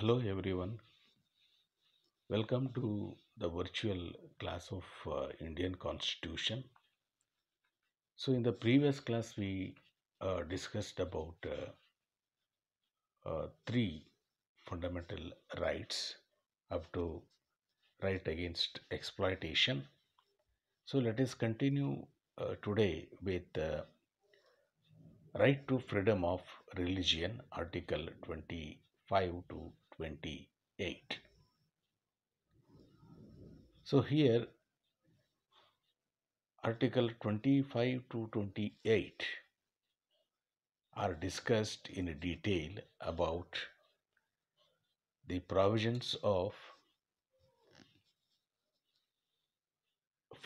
Hello everyone. Welcome to the virtual class of uh, Indian Constitution. So in the previous class we uh, discussed about uh, uh three fundamental rights up to right against exploitation. So let us continue uh, today with uh, right to freedom of religion article 25 to 28 so here article 25 to 28 are discussed in detail about the provisions of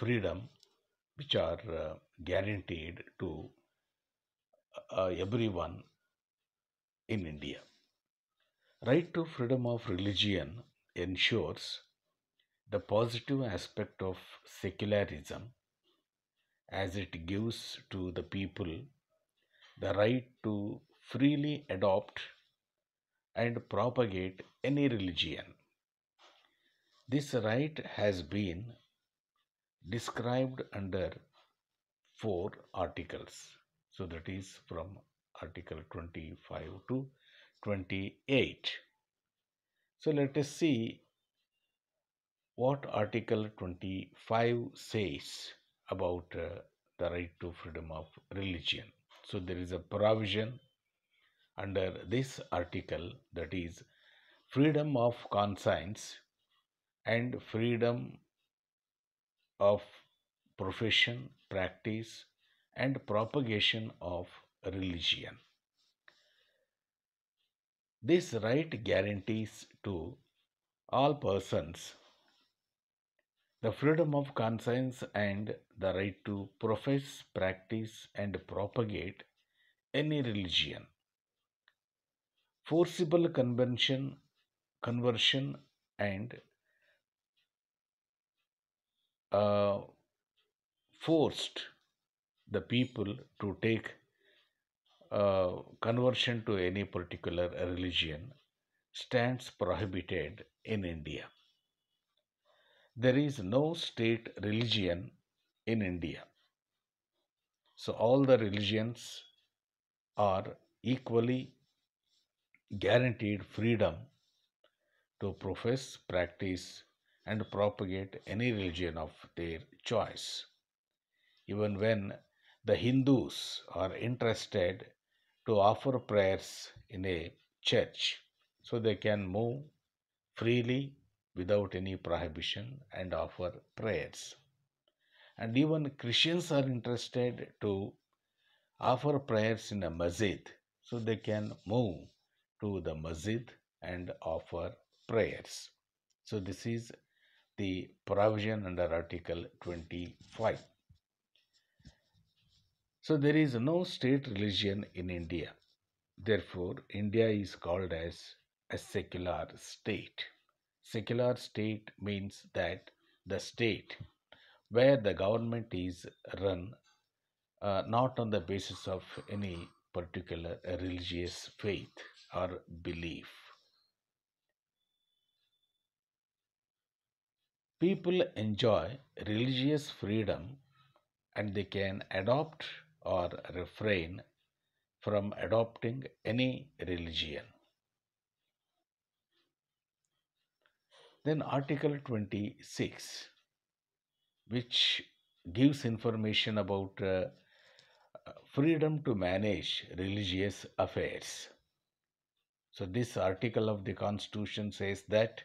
freedom which are uh, guaranteed to uh, everyone in India. Right to freedom of religion ensures the positive aspect of secularism as it gives to the people the right to freely adopt and propagate any religion. This right has been described under four articles. So that is from Article 25 to 28. So let us see what Article 25 says about uh, the right to freedom of religion. So there is a provision under this article that is freedom of conscience and freedom of profession, practice and propagation of religion. This right guarantees to all persons the freedom of conscience and the right to profess, practice, and propagate any religion. Forcible convention, conversion, and uh, forced the people to take uh, conversion to any particular religion stands prohibited in India. There is no state religion in India. So all the religions are equally guaranteed freedom to profess, practice, and propagate any religion of their choice. Even when the Hindus are interested to offer prayers in a church so they can move freely without any prohibition and offer prayers. And even Christians are interested to offer prayers in a masjid so they can move to the masjid and offer prayers. So, this is the provision under Article 25. So there is no state religion in India. Therefore, India is called as a secular state. Secular state means that the state where the government is run uh, not on the basis of any particular religious faith or belief. People enjoy religious freedom and they can adopt or refrain from adopting any religion. Then, Article 26, which gives information about uh, freedom to manage religious affairs. So, this article of the Constitution says that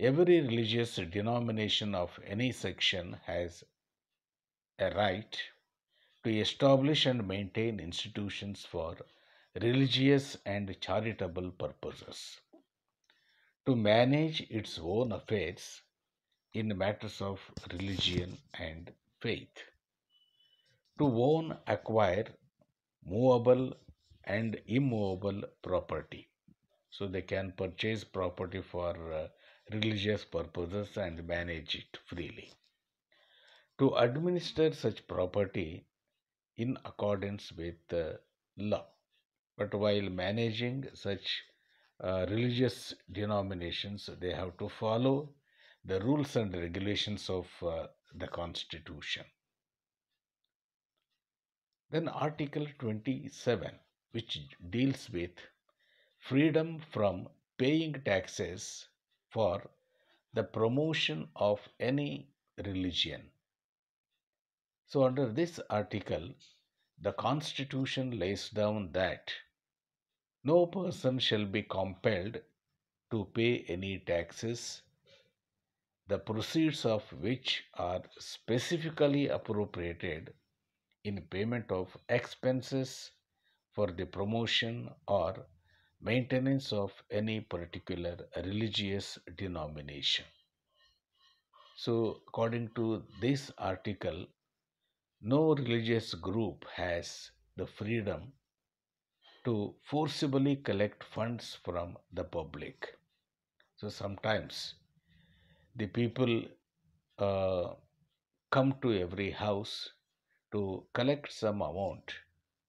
every religious denomination of any section has a right to establish and maintain institutions for religious and charitable purposes, to manage its own affairs in matters of religion and faith, to own, acquire movable and immovable property. So they can purchase property for uh, religious purposes and manage it freely. To administer such property in accordance with law. But while managing such uh, religious denominations, they have to follow the rules and regulations of uh, the Constitution. Then Article 27, which deals with freedom from paying taxes for the promotion of any religion so, under this article, the Constitution lays down that no person shall be compelled to pay any taxes, the proceeds of which are specifically appropriated in payment of expenses for the promotion or maintenance of any particular religious denomination. So, according to this article, no religious group has the freedom to forcibly collect funds from the public. So sometimes the people uh, come to every house to collect some amount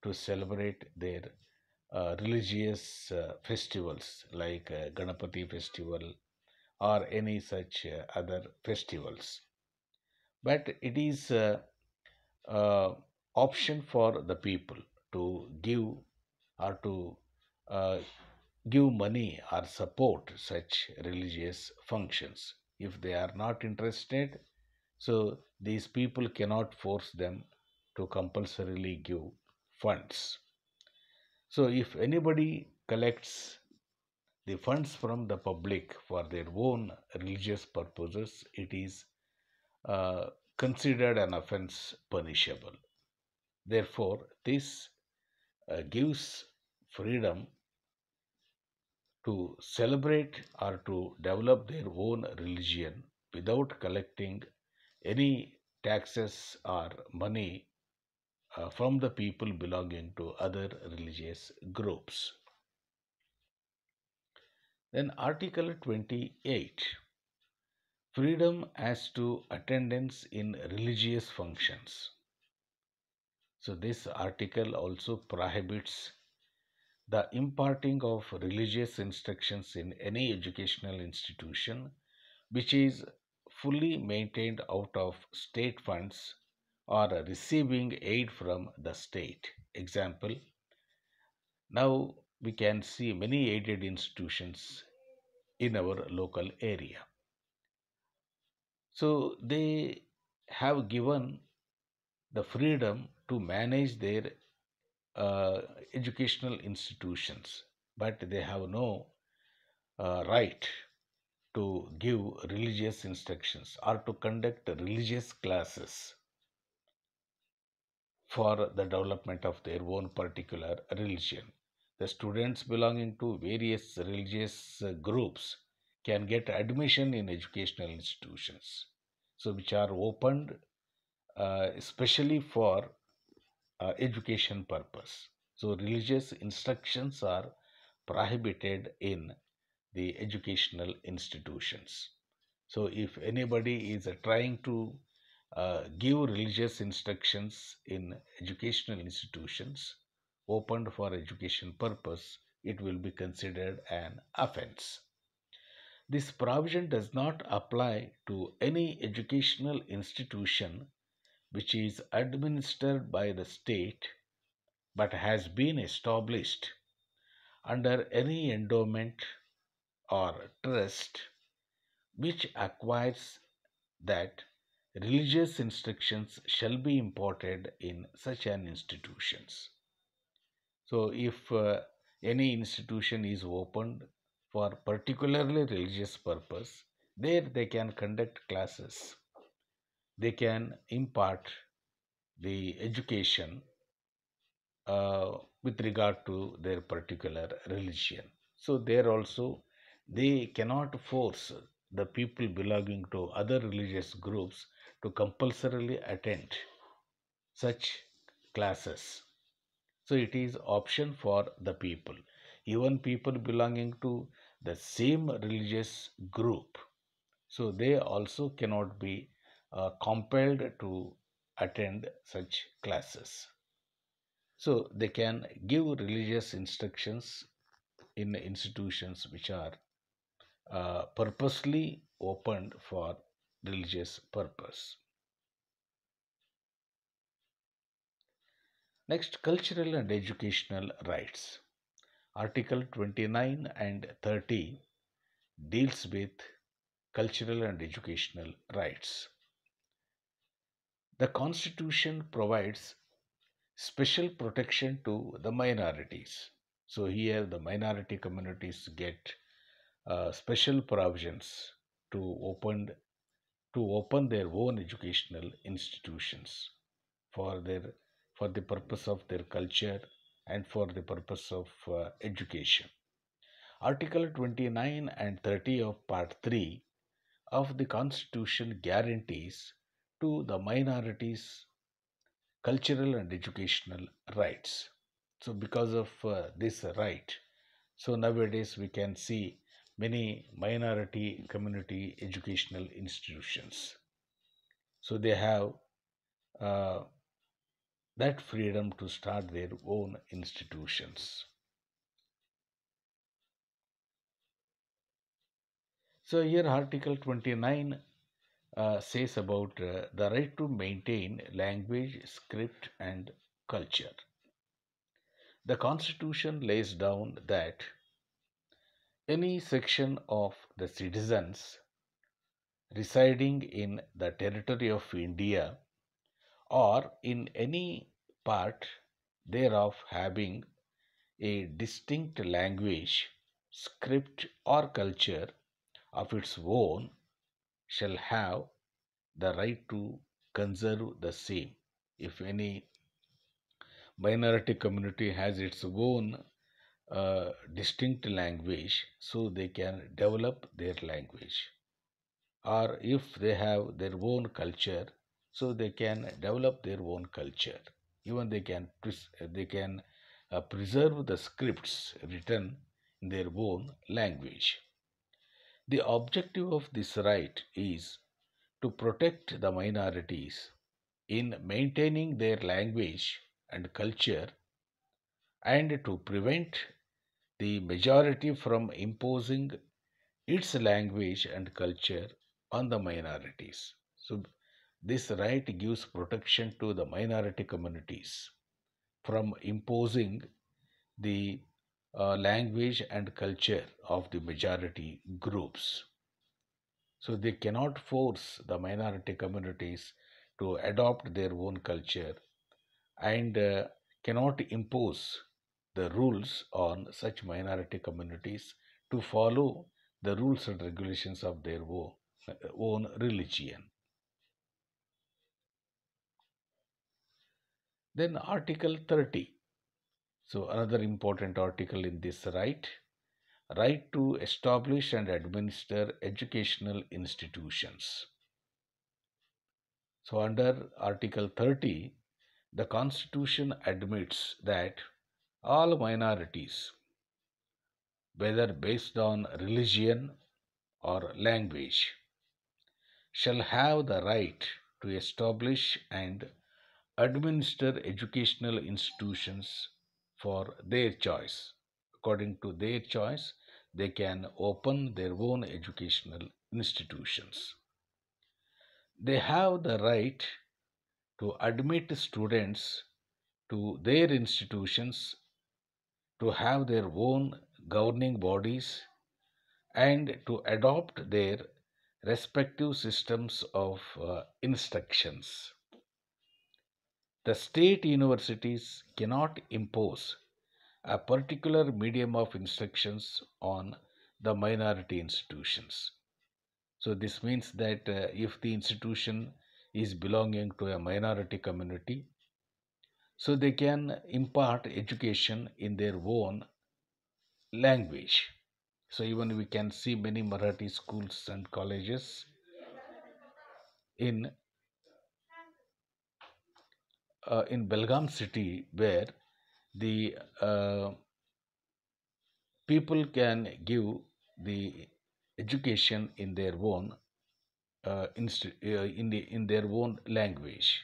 to celebrate their uh, religious uh, festivals like uh, Ganapati festival or any such uh, other festivals. But it is uh, uh, option for the people to give or to uh, give money or support such religious functions. If they are not interested, so these people cannot force them to compulsorily give funds. So if anybody collects the funds from the public for their own religious purposes, it is uh, considered an offense punishable. Therefore, this uh, gives freedom to celebrate or to develop their own religion without collecting any taxes or money uh, from the people belonging to other religious groups. Then, Article 28 freedom as to attendance in religious functions. So, this article also prohibits the imparting of religious instructions in any educational institution which is fully maintained out of state funds or receiving aid from the state. Example Now we can see many aided institutions in our local area. So they have given the freedom to manage their uh, educational institutions, but they have no uh, right to give religious instructions or to conduct religious classes for the development of their own particular religion. The students belonging to various religious uh, groups can get admission in educational institutions. So, which are opened uh, especially for uh, education purpose. So, religious instructions are prohibited in the educational institutions. So, if anybody is trying to uh, give religious instructions in educational institutions opened for education purpose, it will be considered an offense. This provision does not apply to any educational institution which is administered by the state but has been established under any endowment or trust which acquires that religious instructions shall be imparted in such an institutions so if uh, any institution is opened for particularly religious purpose. There they can conduct classes. They can impart the education uh, with regard to their particular religion. So there also they cannot force the people belonging to other religious groups to compulsorily attend such classes so it is option for the people even people belonging to the same religious group. So they also cannot be uh, compelled to attend such classes. So they can give religious instructions in institutions which are uh, purposely opened for religious purpose. Next, cultural and educational rights. Article 29 and 30 deals with cultural and educational rights. The Constitution provides special protection to the minorities. So here the minority communities get uh, special provisions to open to open their own educational institutions for their for the purpose of their culture and for the purpose of uh, education. Article 29 and 30 of Part 3 of the Constitution guarantees to the minorities cultural and educational rights. So, because of uh, this right, so nowadays we can see many minority community educational institutions. So, they have uh, that freedom to start their own institutions. So, here Article 29 uh, says about uh, the right to maintain language, script, and culture. The Constitution lays down that any section of the citizens residing in the territory of India or in any part thereof having a distinct language, script, or culture of its own shall have the right to conserve the same. If any minority community has its own uh, distinct language, so they can develop their language. Or if they have their own culture, so they can develop their own culture even they can they can uh, preserve the scripts written in their own language the objective of this right is to protect the minorities in maintaining their language and culture and to prevent the majority from imposing its language and culture on the minorities. So, this right gives protection to the minority communities from imposing the uh, language and culture of the majority groups. So they cannot force the minority communities to adopt their own culture and uh, cannot impose the rules on such minority communities to follow the rules and regulations of their uh, own religion. Then Article 30. So another important article in this right. Right to establish and administer educational institutions. So under Article 30, the Constitution admits that all minorities, whether based on religion or language, shall have the right to establish and administer educational institutions for their choice. According to their choice, they can open their own educational institutions. They have the right to admit students to their institutions, to have their own governing bodies, and to adopt their respective systems of uh, instructions. The state universities cannot impose a particular medium of instructions on the minority institutions. So, this means that uh, if the institution is belonging to a minority community, so they can impart education in their own language. So, even we can see many Marathi schools and colleges in uh, in Belgaum city where the uh, people can give the education in their own uh, uh, in, the, in their own language.